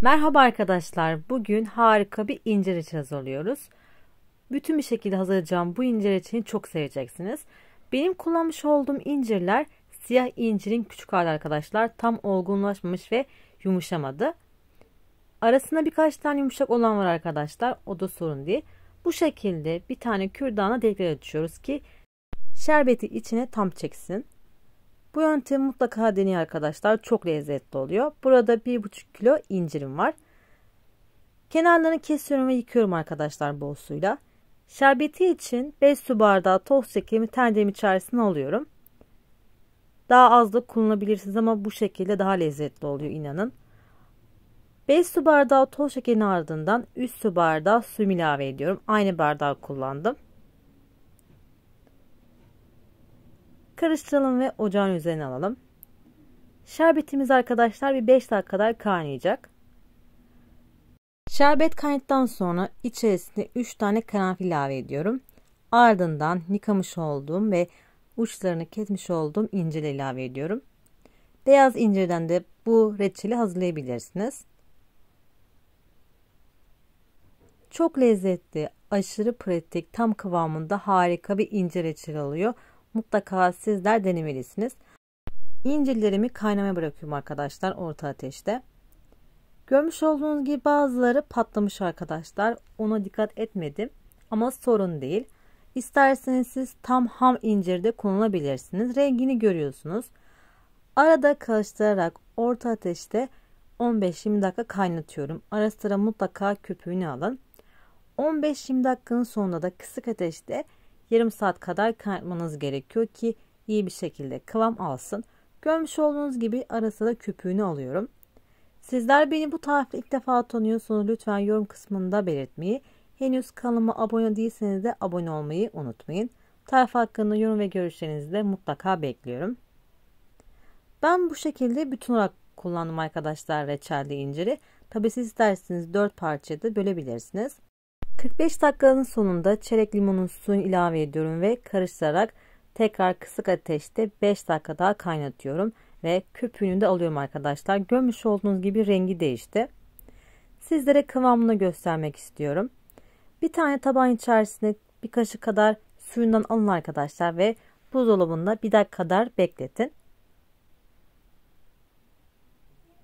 Merhaba arkadaşlar. Bugün harika bir incir içi hazırlıyoruz. Bütün bir şekilde hazırlayacağım bu incir içini çok seveceksiniz. Benim kullanmış olduğum incirler siyah incirin küçük hali arkadaşlar. Tam olgunlaşmamış ve yumuşamadı. Arasında birkaç tane yumuşak olan var arkadaşlar. O da sorun değil. Bu şekilde bir tane kürdana delikler açıyoruz ki şerbeti içine tam çeksin. Bu yöntemi mutlaka deneyin arkadaşlar. Çok lezzetli oluyor. Burada 1,5 kilo incirim var. Kenarlarını kesiyorum ve yıkıyorum arkadaşlar bol suyla. Şerbeti için 5 su bardağı toz şekerimi tenceremin içerisine alıyorum. Daha az da kullanabilirsiniz ama bu şekilde daha lezzetli oluyor inanın. 5 su bardağı toz şekerin ardından 3 su bardağı su ilave ediyorum. Aynı bardağı kullandım. Karıştıralım ve ocağın üzerine alalım. Şerbetimiz arkadaşlar bir 5 dakika kadar kaynayacak. Şerbet kaynadıktan sonra içerisine 3 tane karanfil ilave ediyorum. Ardından yıkamış olduğum ve uçlarını kesmiş olduğum inceli ilave ediyorum. Beyaz incirden de bu reçeli hazırlayabilirsiniz. Çok lezzetli, aşırı pratik, tam kıvamında harika bir incir reçeli oluyor mutlaka sizler denemelisiniz. İncirlerimi kaynamaya bırakıyorum arkadaşlar orta ateşte. Görmüş olduğunuz gibi bazıları patlamış arkadaşlar. Ona dikkat etmedim ama sorun değil. İsterseniz siz tam ham incirde kullanabilirsiniz. Rengini görüyorsunuz. Arada karıştırarak orta ateşte 15-20 dakika kaynatıyorum. Ara sıra mutlaka köpüğünü alın. 15-20 dakikanın sonunda da kısık ateşte yarım saat kadar kaynatmanız gerekiyor ki iyi bir şekilde kıvam alsın. Görmüş olduğunuz gibi arasında köpüğünü alıyorum. Sizler beni bu tarifle ilk defa tanıyorsunuz. Lütfen yorum kısmında belirtmeyi. Henüz kanalıma abone değilseniz de abone olmayı unutmayın. Tarif hakkında yorum ve görüşlerinizi de mutlaka bekliyorum. Ben bu şekilde bütün olarak kullandım arkadaşlar reçelli inciri. Tabi siz isterseniz 4 parçaya da bölebilirsiniz. 45 dakikanın sonunda çeyrek limonun suyunu ilave ediyorum ve karıştırarak tekrar kısık ateşte 5 dakika daha kaynatıyorum ve köpüğünü de alıyorum arkadaşlar. Görmüş olduğunuz gibi rengi değişti. Sizlere kıvamını göstermek istiyorum. Bir tane tabağın içerisine bir kaşık kadar suyundan alın arkadaşlar ve buzdolabında bir dakika kadar bekletin.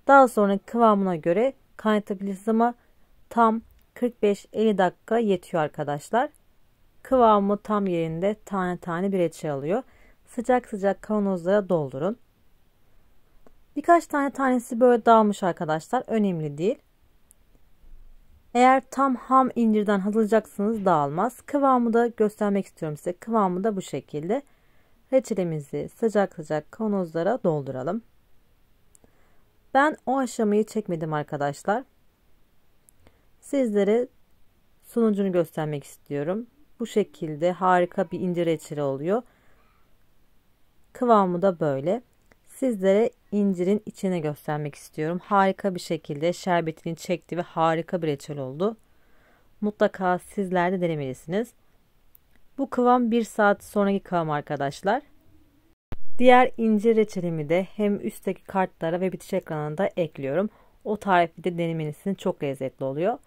Daha sonra kıvamına göre kaynatabilirsiniz ama tam 45-50 dakika yetiyor arkadaşlar. Kıvamı tam yerinde tane tane bir reçel alıyor. Sıcak sıcak kavanozlara doldurun. Birkaç tane tanesi böyle dağılmış arkadaşlar. Önemli değil. Eğer tam ham incirden hazırlayacaksanız dağılmaz. Kıvamı da göstermek istiyorum size. Kıvamı da bu şekilde. Reçelimizi sıcak sıcak kavanozlara dolduralım. Ben o aşamayı çekmedim arkadaşlar. Sizlere sonucunu göstermek istiyorum. Bu şekilde harika bir ince reçeli oluyor. Kıvamı da böyle. Sizlere incirin içine göstermek istiyorum. Harika bir şekilde şerbetini çekti ve harika bir reçel oldu. Mutlaka sizler de denemelisiniz. Bu kıvam 1 saat sonraki kıvam arkadaşlar. Diğer incir reçelimi de hem üstteki kartlara ve bitiş ekranına da ekliyorum. O tarifi de denemenizin çok lezzetli oluyor.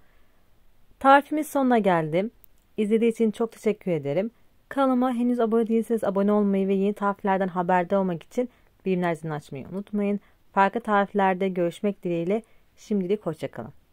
Tarifimiz sonuna geldim. İzlediğiniz için çok teşekkür ederim. Kanalıma henüz abone değilseniz abone olmayı ve yeni tariflerden haberdar olmak için bilimler zilini açmayı unutmayın. Farklı tariflerde görüşmek dileğiyle şimdilik hoşçakalın.